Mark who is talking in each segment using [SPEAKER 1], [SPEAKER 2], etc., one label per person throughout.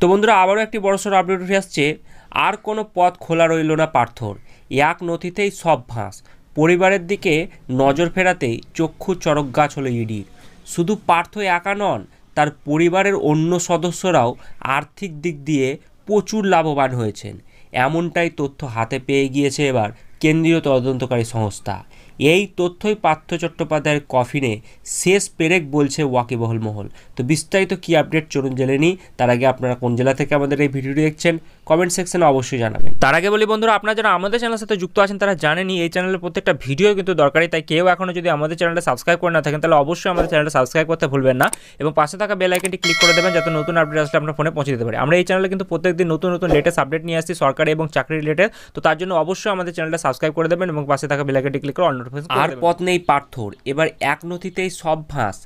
[SPEAKER 1] তো বন্ধুরা আবারও একটি সড় আপডেট উঠে আসছে আর কোনো পথ খোলা রইল না পার্থর এক নথিতেই সব ভাঁস পরিবারের দিকে নজর ফেরাতেই চক্ষু চরক গাছ হলো ইডির শুধু পার্থ একা নন তার পরিবারের অন্য সদস্যরাও আর্থিক দিক দিয়ে প্রচুর লাভবান হয়েছেন এমনটাই তথ্য হাতে পেয়ে গিয়েছে এবার কেন্দ্রীয় তদন্তকারী সংস্থা এই তথ্যই পার্থ চট্টোপাধ্যায়ের কফিনে শেষ পেরেক বলছে ওয়াকিবহল মহল তো বিস্তারিত কী আপডেট চলুন জেলে নিই তার আগে আপনারা কোন জেলা থেকে আমাদের এই ভিডিওটি দেখছেন কমেন্ট সেকশনে অবশ্যই জানাবেন তার আগে বলি বন্ধুরা আপনারা যারা আমাদের চ্যানেলের সাথে যুক্ত আছেন তারা জানেনি এই চ্যানেলের প্রত্যেকটা ভিডিও কিন্তু দরকারি তাই কেউ এখনও যদি আমাদের চ্যানেলটা সাবস্ক্রাইব করে না থাকেন তাহলে অবশ্যই আমাদের চ্যানেলটা সাবস্ক্রাইব করতে ভুলবেন না এবং পাশে থাকা বেল আইকনটি ক্লিক করে দেবেন যাতে নতুন আপডেট আসলে আপনার ফোনে পৌঁছে দিতে পারে আমরা এই চ্যানেলে কিন্তু প্রত্যেকদিন নতুন নতুন লেটেস্ট আপডেট নিয়ে আসছি সরকারি এবং চাকরি রিলেটেড তো তার জন্য অবশ্যই আমাদের চ্যানেলটা সাবস্ক্রাইব করে দেবেন এবং পাশে থাকা বেল আইকনটি ক্লিক করে অন্য আর পথ নেই পার্থর এবার এক নথিতেই সব ভাঁস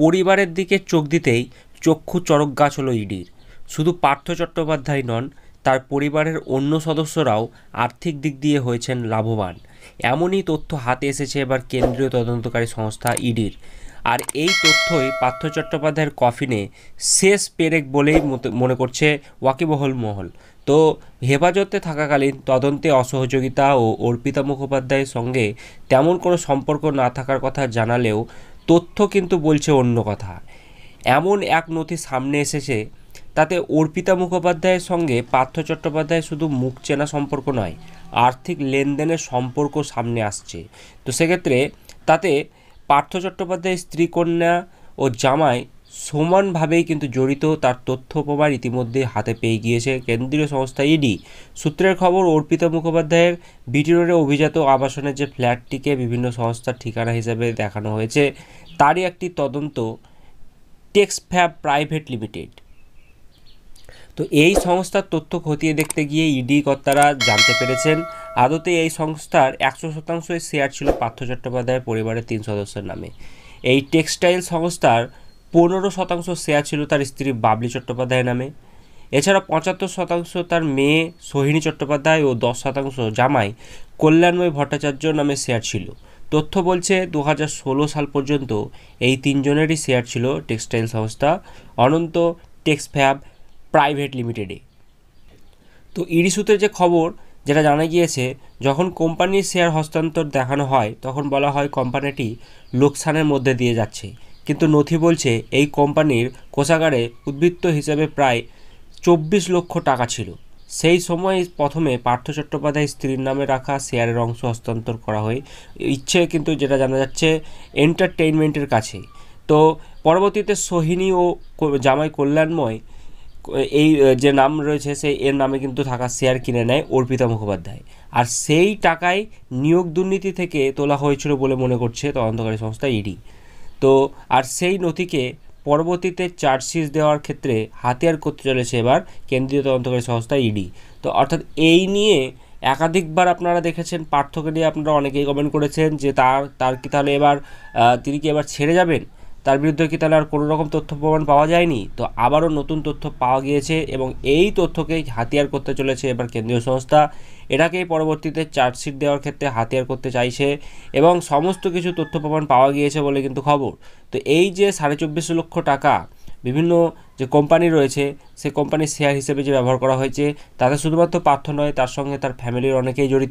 [SPEAKER 1] পরিবারের দিকে চোখ দিতেই চক্ষু চরক গাছ হলো ইডির শুধু পার্থ চট্টোপাধ্যায় নন তার পরিবারের অন্য সদস্যরাও আর্থিক দিক দিয়ে হয়েছেন লাভবান এমনই তথ্য হাতে এসেছে এবার কেন্দ্রীয় তদন্তকারী সংস্থা ইডির আর এই তথ্যই পার্থ চট্টোপাধ্যায়ের কফিনে শেষ পেরেক বলেই মনে করছে ওয়াকিবহল মহল তো হেফাজতে থাকাকালীন তদন্তে অসহযোগিতা ও অর্পিতা মুখোপাধ্যায়ের সঙ্গে তেমন কোনো সম্পর্ক না থাকার কথা জানালেও তথ্য কিন্তু বলছে অন্য কথা এমন এক নথি সামনে এসেছে তাতে অর্পিতা মুখোপাধ্যায়ের সঙ্গে পার্থ চট্টোপাধ্যায় শুধু মুখ চেনা সম্পর্ক নয় আর্থিক লেনদেনের সম্পর্ক সামনে আসছে তো সেক্ষেত্রে তাতে পার্থ চট্টোপাধ্যায়ের স্ত্রী কন্যা ও জামাই সমানভাবেই কিন্তু জড়িত তার তথ্য প্রমাণ ইতিমধ্যে হাতে পেয়ে গিয়েছে কেন্দ্রীয় সংস্থা ইডি সূত্রের খবর অর্পিতা মুখোপাধ্যায়ের বিটি রোডে অভিজাত আবাসনের যে ফ্ল্যাটটিকে বিভিন্ন সংস্থার ঠিকানা হিসেবে দেখানো হয়েছে তারই একটি তদন্ত টেক্সফ্যাব প্রাইভেট লিমিটেড তো এই সংস্থার তথ্য খতিয়ে দেখতে গিয়ে ইডি কর্তারা জানতে পেরেছেন আদতে এই সংস্থার একশো শতাংশই শেয়ার ছিল পার্থ চট্টোপাধ্যায়ের পরিবারের তিন সদস্যের নামে এই টেক্সটাইল সংস্থার পনেরো শতাংশ শেয়ার ছিল তার স্ত্রী বাবলি চট্টোপাধ্যায় নামে এছাড়া পঁচাত্তর শতাংশ তার মেয়ে সোহিনী চট্টোপাধ্যায় ও দশ শতাংশ জামাই কল্যাণময় ভট্টাচার্য নামে শেয়ার ছিল তথ্য বলছে দু সাল পর্যন্ত এই তিনজনেরই শেয়ার ছিল টেক্সটাইল সংস্থা অনন্ত টেক্সফ্যাব প্রাইভেট লিমিটেডে তো ইডি যে খবর যেটা জানা গিয়েছে যখন কোম্পানির শেয়ার হস্তান্তর দেখানো হয় তখন বলা হয় কোম্পানিটি লোকসানের মধ্যে দিয়ে যাচ্ছে কিন্তু নথি বলছে এই কোম্পানির কোষাগারে উদ্বৃত্ত হিসেবে প্রায় চব্বিশ লক্ষ টাকা ছিল সেই সময় প্রথমে পার্থ চট্টোপাধ্যায় স্ত্রীর নামে রাখা শেয়ারের অংশ হস্তান্তর করা হয় ইচ্ছে কিন্তু যেটা জানা যাচ্ছে এন্টারটেইনমেন্টের কাছে তো পরবর্তীতে সোহিনী ও জামাই কল্যাণময় এই যে নাম রয়েছে সেই এর নামে কিন্তু থাকা শেয়ার কিনে নেয় অর্পিতা মুখোপাধ্যায় আর সেই টাকায় নিয়োগ দুর্নীতি থেকে তোলা হয়েছিল বলে মনে করছে তদন্তকারী সংস্থা ইডি তো আর সেই নথিকে পরবর্তীতে চার্জশিট দেওয়ার ক্ষেত্রে হাতিয়ার করতে চলেছে এবার কেন্দ্রীয় তদন্তকারী সংস্থা ইডি তো অর্থাৎ এই নিয়ে একাধিকবার আপনারা দেখেছেন পার্থক্য নিয়ে আপনারা অনেকেই কমেন্ট করেছেন যে তার তার কি তাহলে এবার তিনি কি এবার ছেড়ে যাবেন তার বিরুদ্ধে কি তাহলে আর কোনো রকম তথ্য প্রমাণ পাওয়া যায়নি তো আবারও নতুন তথ্য পাওয়া গিয়েছে এবং এই তথ্যকেই হাতিয়ার করতে চলেছে এবার কেন্দ্রীয় সংস্থা এটাকেই পরবর্তীতে চার্জশিট দেওয়ার ক্ষেত্রে হাতিয়ার করতে চাইছে এবং সমস্ত কিছু তথ্য প্রমাণ পাওয়া গিয়েছে বলে কিন্তু খবর তো এই যে সাড়ে চব্বিশ লক্ষ টাকা বিভিন্ন যে কোম্পানি রয়েছে সে কোম্পানির শেয়ার হিসেবে যে ব্যবহার করা হয়েছে তাতে শুধুমাত্র পার্থ নয় তার সঙ্গে তার ফ্যামিলির অনেকেই জড়িত